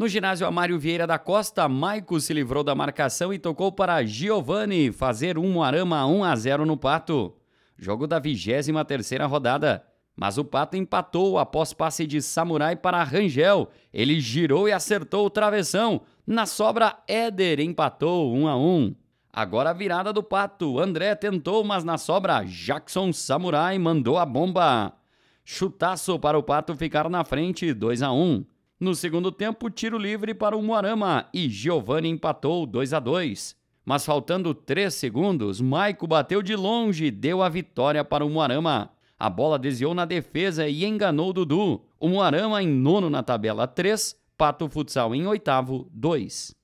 No ginásio Amário Vieira da Costa, Maico se livrou da marcação e tocou para Giovanni fazer um Moarama 1 a 0 no Pato. Jogo da 23ª rodada. Mas o Pato empatou após passe de Samurai para Rangel. Ele girou e acertou o travessão. Na sobra, Éder empatou 1 a 1. Agora a virada do Pato. André tentou, mas na sobra, Jackson Samurai mandou a bomba. Chutaço para o Pato ficar na frente, 2 a 1. No segundo tempo, tiro livre para o Moarama e Giovani empatou 2 a 2. Mas faltando 3 segundos, Maico bateu de longe e deu a vitória para o Moarama. A bola desviou na defesa e enganou Dudu. O Moarama em nono na tabela 3, Pato Futsal em oitavo 2.